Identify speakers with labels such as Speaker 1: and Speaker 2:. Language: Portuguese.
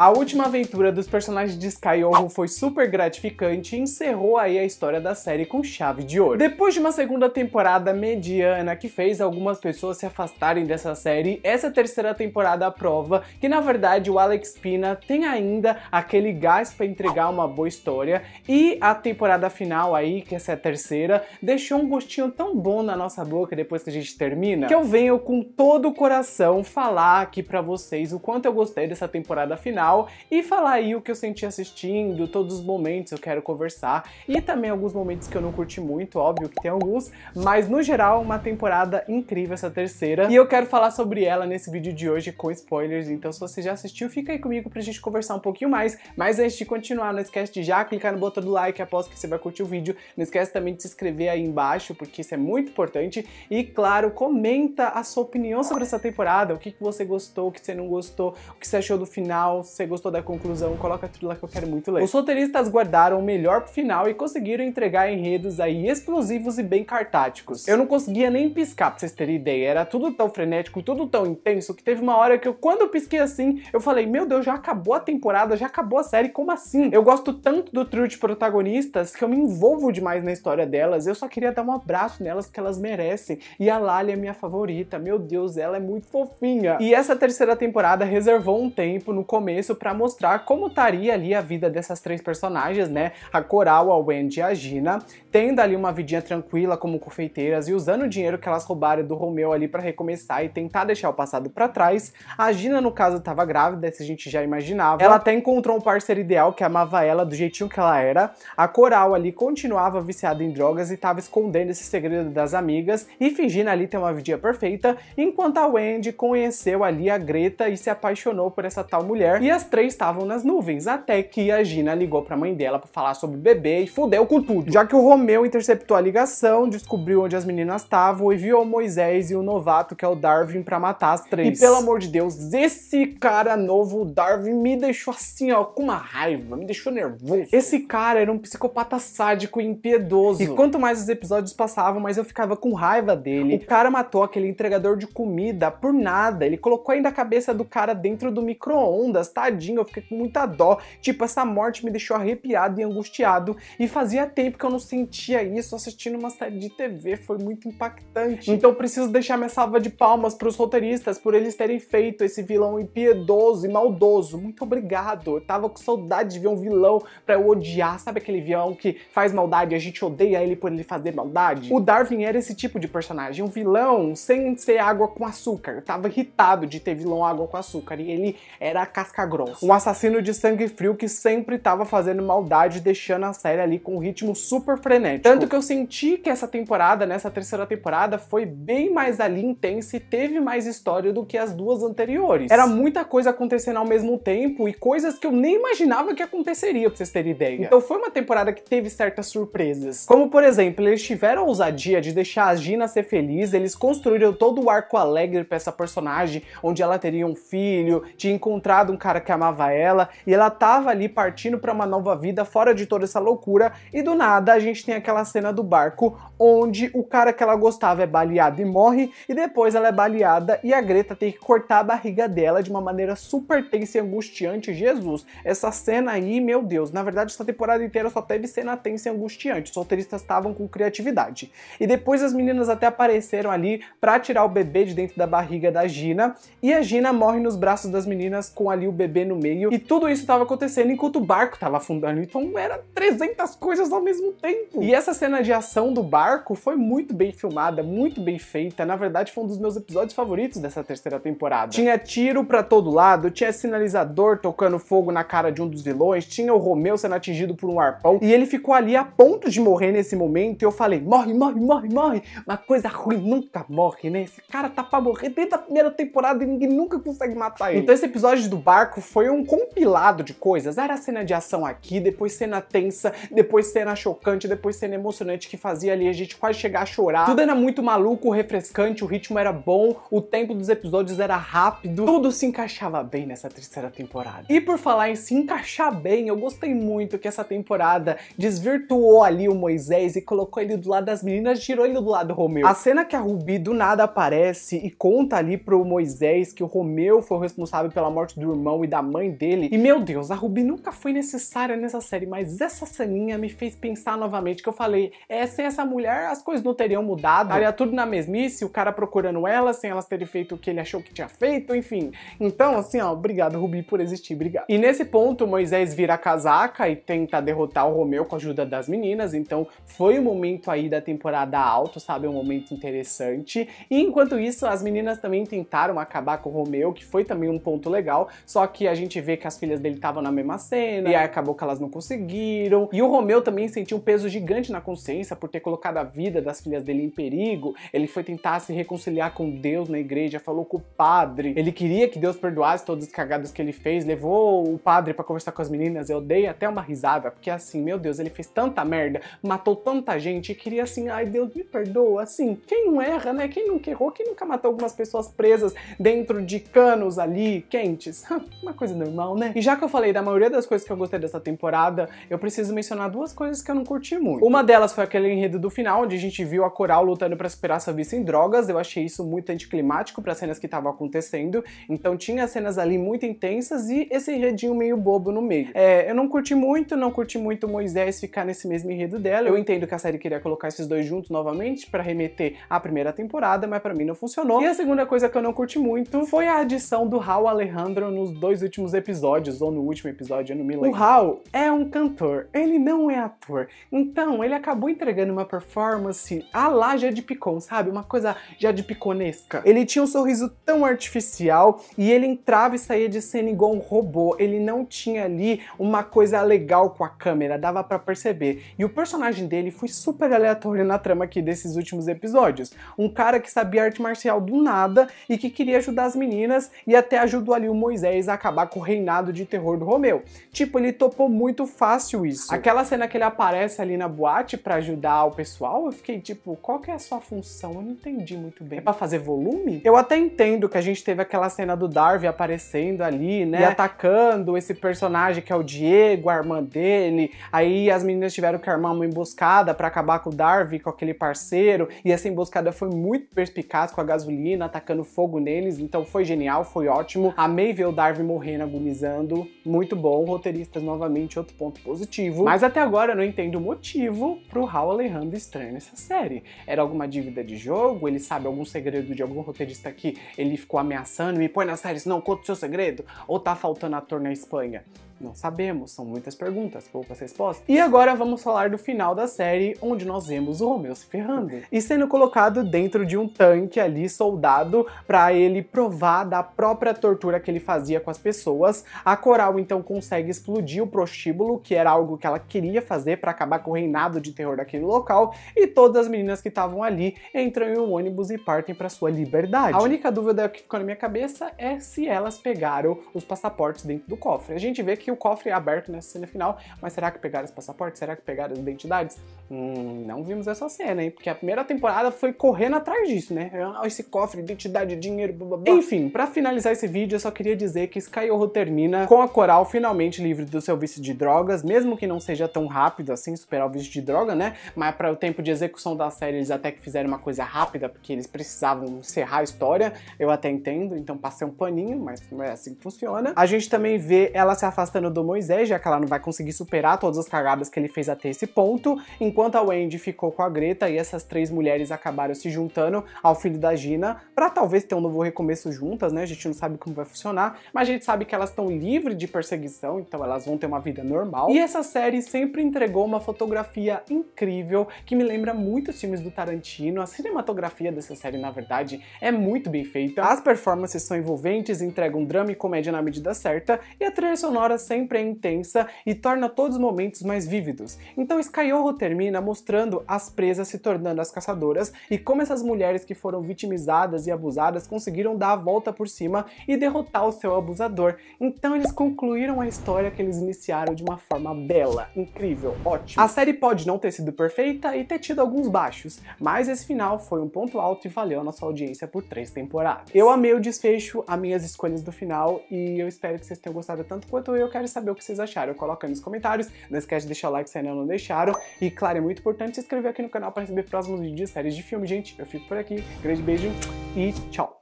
Speaker 1: A última aventura dos personagens de Skyhorror foi super gratificante e encerrou aí a história da série com chave de ouro. Depois de uma segunda temporada mediana que fez algumas pessoas se afastarem dessa série, essa terceira temporada prova que na verdade o Alex Pina tem ainda aquele gás para entregar uma boa história e a temporada final aí, que essa é a terceira, deixou um gostinho tão bom na nossa boca depois que a gente termina, que eu venho com todo o coração falar aqui para vocês o quanto eu gostei dessa temporada final canal e falar aí o que eu senti assistindo, todos os momentos eu quero conversar e também alguns momentos que eu não curti muito, óbvio que tem alguns, mas no geral uma temporada incrível essa terceira e eu quero falar sobre ela nesse vídeo de hoje com spoilers, então se você já assistiu, fica aí comigo pra gente conversar um pouquinho mais, mas antes de continuar, não esquece de já clicar no botão do like após que você vai curtir o vídeo, não esquece também de se inscrever aí embaixo, porque isso é muito importante e claro, comenta a sua opinião sobre essa temporada, o que, que você gostou, o que você não gostou, o que você achou do final, você gostou da conclusão, coloca tudo lá que eu quero muito ler. Os roteiristas guardaram o melhor pro final e conseguiram entregar enredos aí explosivos e bem cartáticos. Eu não conseguia nem piscar, pra vocês terem ideia. Era tudo tão frenético, tudo tão intenso, que teve uma hora que eu, quando eu pisquei assim, eu falei, meu Deus, já acabou a temporada, já acabou a série, como assim? Eu gosto tanto do trio de protagonistas que eu me envolvo demais na história delas, eu só queria dar um abraço nelas que elas merecem. E a Lali é minha favorita, meu Deus, ela é muito fofinha. E essa terceira temporada reservou um tempo no começo começo para mostrar como estaria ali a vida dessas três personagens, né? A Coral, a Wendy e a Gina, tendo ali uma vidinha tranquila como confeiteiras e usando o dinheiro que elas roubaram do Romeu ali para recomeçar e tentar deixar o passado para trás. A Gina, no caso, estava grávida, isso a gente já imaginava. Ela até encontrou um parceiro ideal que amava ela do jeitinho que ela era. A Coral ali continuava viciada em drogas e estava escondendo esse segredo das amigas e fingindo ali ter uma vidinha perfeita, enquanto a Wendy conheceu ali a Greta e se apaixonou por essa tal mulher. E e as três estavam nas nuvens, até que a Gina ligou pra mãe dela para falar sobre o bebê e fudeu com tudo. Já que o Romeu interceptou a ligação, descobriu onde as meninas estavam, enviou Moisés e o novato, que é o Darwin, para matar as três. E pelo amor de Deus, esse cara novo, o Darwin, me deixou assim, ó, com uma raiva, me deixou nervoso. Esse cara era um psicopata sádico e impiedoso. E quanto mais os episódios passavam, mais eu ficava com raiva dele. O cara matou aquele entregador de comida por nada, ele colocou ainda a cabeça do cara dentro do micro-ondas, tá? tadinho, eu fiquei com muita dó. Tipo, essa morte me deixou arrepiado e angustiado. E fazia tempo que eu não sentia isso assistindo uma série de TV, foi muito impactante. Então preciso deixar minha salva de palmas para os roteiristas por eles terem feito esse vilão impiedoso e maldoso. Muito obrigado. Eu tava com saudade de ver um vilão para eu odiar, sabe aquele vilão que faz maldade e a gente odeia ele por ele fazer maldade? O Darwin era esse tipo de personagem, um vilão sem ser água com açúcar. Eu tava irritado de ter vilão água com açúcar e ele era casca um assassino de sangue frio que sempre estava fazendo maldade, deixando a série ali com um ritmo super frenético. Tanto que eu senti que essa temporada, nessa né, terceira temporada, foi bem mais ali intensa e teve mais história do que as duas anteriores. Era muita coisa acontecendo ao mesmo tempo e coisas que eu nem imaginava que aconteceria, pra vocês terem ideia. Então foi uma temporada que teve certas surpresas. Como, por exemplo, eles tiveram a ousadia de deixar a Gina ser feliz, eles construíram todo o arco alegre pra essa personagem, onde ela teria um filho, tinha encontrado um cara cara que amava ela e ela tava ali partindo para uma nova vida fora de toda essa loucura e do nada a gente tem aquela cena do barco onde o cara que ela gostava é baleado e morre e depois ela é baleada e a Greta tem que cortar a barriga dela de uma maneira super tensa e angustiante. Jesus, essa cena aí, meu Deus, na verdade essa temporada inteira só teve cena tensa e angustiante. Os roteiristas estavam com criatividade. E depois as meninas até apareceram ali para tirar o bebê de dentro da barriga da Gina e a Gina morre nos braços das meninas com ali o bebê bebê no meio. E tudo isso estava acontecendo enquanto o barco estava afundando. Então era 300 coisas ao mesmo tempo. E essa cena de ação do barco foi muito bem filmada, muito bem feita. Na verdade, foi um dos meus episódios favoritos dessa terceira temporada. Tinha tiro para todo lado, tinha sinalizador tocando fogo na cara de um dos vilões, tinha o Romeu sendo atingido por um arpão. E ele ficou ali a ponto de morrer nesse momento. E eu falei: morre, morre, morre, morre. Uma coisa ruim nunca morre, né? Esse cara tá pra morrer desde a primeira temporada e ninguém nunca consegue matar ele. Então esse episódio do barco foi um compilado de coisas. Era cena de ação aqui, depois cena tensa, depois cena chocante, depois cena emocionante que fazia ali a gente quase chegar a chorar. Tudo era muito maluco, refrescante, o ritmo era bom, o tempo dos episódios era rápido. Tudo se encaixava bem nessa terceira temporada. E por falar em se encaixar bem, eu gostei muito que essa temporada desvirtuou ali o Moisés e colocou ele do lado das meninas, tirou ele do lado do Romeu. A cena que a Rubi do nada aparece e conta ali pro Moisés que o Romeu foi o responsável pela morte do irmão e da mãe dele. E meu Deus, a Ruby nunca foi necessária nessa série, mas essa ceninha me fez pensar novamente que eu falei, é, sem essa mulher as coisas não teriam mudado, estaria tudo na mesmice, o cara procurando ela sem elas terem feito o que ele achou que tinha feito, enfim. Então, assim, ó, obrigado Ruby por existir, obrigado. E nesse ponto, Moisés vira a casaca e tenta derrotar o Romeu com a ajuda das meninas, então foi o momento aí da temporada alto, sabe, um momento interessante. E enquanto isso, as meninas também tentaram acabar com o Romeu, que foi também um ponto legal, só que a gente vê que as filhas dele estavam na mesma cena, e aí acabou que elas não conseguiram. E o Romeu também sentiu um peso gigante na consciência por ter colocado a vida das filhas dele em perigo. Ele foi tentar se reconciliar com Deus na igreja, falou com o padre. Ele queria que Deus perdoasse todas as cagadas que ele fez, levou o padre para conversar com as meninas. Eu dei até uma risada, porque assim, meu Deus, ele fez tanta merda, matou tanta gente e queria assim, ai Deus, me perdoa. Assim, quem não erra, né? Quem nunca errou, quem nunca matou algumas pessoas presas dentro de canos ali quentes? uma coisa normal, né? E já que eu falei da maioria das coisas que eu gostei dessa temporada, eu preciso mencionar duas coisas que eu não curti muito. Uma delas foi aquele enredo do final, onde a gente viu a Coral lutando para superar sua vista em drogas. Eu achei isso muito anticlimático para as cenas que estavam acontecendo. Então tinha cenas ali muito intensas e esse enredinho meio bobo no meio. É, eu não curti muito, não curti muito Moisés ficar nesse mesmo enredo dela. Eu entendo que a série queria colocar esses dois juntos novamente para remeter à primeira temporada, mas para mim não funcionou. E a segunda coisa que eu não curti muito foi a adição do Raul Alejandro nos dois dois últimos episódios, ou no último episódio, eu não me lembro. O Hal é um cantor, ele não é ator. Então, ele acabou entregando uma performance à la de Picon, sabe? Uma coisa já de piconesca. Ele tinha um sorriso tão artificial e ele entrava e saía de cena igual um robô. Ele não tinha ali uma coisa legal com a câmera, dava para perceber. E o personagem dele foi super aleatório na trama aqui desses últimos episódios. Um cara que sabia arte marcial do nada e que queria ajudar as meninas e até ajudou ali o Moisés a acabar com o reinado de terror do Romeu. Tipo, ele topou muito fácil isso. Aquela cena que ele aparece ali na boate para ajudar o pessoal, eu fiquei tipo, qual que é a sua função? Eu não entendi muito bem. É pra fazer volume? Eu até entendo que a gente teve aquela cena do Darwin aparecendo ali, né? E atacando esse personagem que é o Diego, a irmã dele. Aí as meninas tiveram que armar uma emboscada para acabar com o Darwin, com aquele parceiro. E essa emboscada foi muito perspicaz com a gasolina, atacando fogo neles. Então foi genial, foi ótimo. Amei ver o Darwin morrendo agonizando. Muito bom. Roteiristas, novamente, outro ponto positivo. Mas até agora eu não entendo o motivo pro Raul Alejandro estranho nessa série. Era alguma dívida de jogo? Ele sabe algum segredo de algum roteirista que ele ficou ameaçando? Me põe na série, senão conta o seu segredo? Ou tá faltando ator na Espanha? Não sabemos, são muitas perguntas, poucas respostas. E agora vamos falar do final da série, onde nós vemos o Romeu se ferrando. E sendo colocado dentro de um tanque ali, soldado, para ele provar da própria tortura que ele fazia com as pessoas. A Coral então consegue explodir o prostíbulo, que era algo que ela queria fazer para acabar com o reinado de terror daquele local, e todas as meninas que estavam ali entram em um ônibus e partem para sua liberdade. A única dúvida que ficou na minha cabeça é se elas pegaram os passaportes dentro do cofre. A gente vê que o cofre é aberto nessa cena final, mas será que pegaram os passaportes? Será que pegaram as identidades? Hum, não vimos essa cena, hein? Porque a primeira temporada foi correndo atrás disso, né? Ah, esse cofre, identidade, dinheiro, blá, blá, blá. Enfim, para finalizar esse vídeo, eu só queria dizer que Sky termina com a Coral finalmente livre do seu vício de drogas, mesmo que não seja tão rápido assim, superar o vício de droga, né? Mas para o tempo de execução da série, eles até que fizeram uma coisa rápida, porque eles precisavam encerrar a história, eu até entendo, então passei um paninho, mas não é assim que funciona. A gente também vê ela se afastando do Moisés, já que ela não vai conseguir superar todas as cagadas que ele fez até esse ponto, enquanto a Wendy ficou com a Greta e essas três mulheres acabaram se juntando ao filho da Gina para talvez ter um novo recomeço juntas, né? A gente não sabe como vai funcionar, mas a gente sabe que elas estão livres de perseguição, então elas vão ter uma vida normal. E essa série sempre entregou uma fotografia incrível que me lembra muito os filmes do Tarantino. A cinematografia dessa série, na verdade, é muito bem feita. As performances são envolventes, entregam drama e comédia na medida certa e a trilha sonora sempre é intensa e torna todos os momentos mais vívidos. Então Skyoro termina mostrando as presas se tornando as caçadoras e como essas mulheres que foram vitimizadas e abusadas conseguiram dar a volta por cima e derrotar o seu abusador. Então eles concluíram a história que eles iniciaram de uma forma bela, incrível, ótima. A série pode não ter sido perfeita e ter tido alguns baixos, mas esse final foi um ponto alto e valeu a nossa audiência por três temporadas. Eu amei o desfecho, as minhas escolhas do final e eu espero que vocês tenham gostado tanto quanto eu quero saber o que vocês acharam. Coloca aí nos comentários, não esquece de deixar o like se ainda não deixaram. E claro, é muito importante se inscrever aqui no canal para receber próximos vídeos, séries de filme. Gente, eu fico por aqui. Grande beijo e tchau!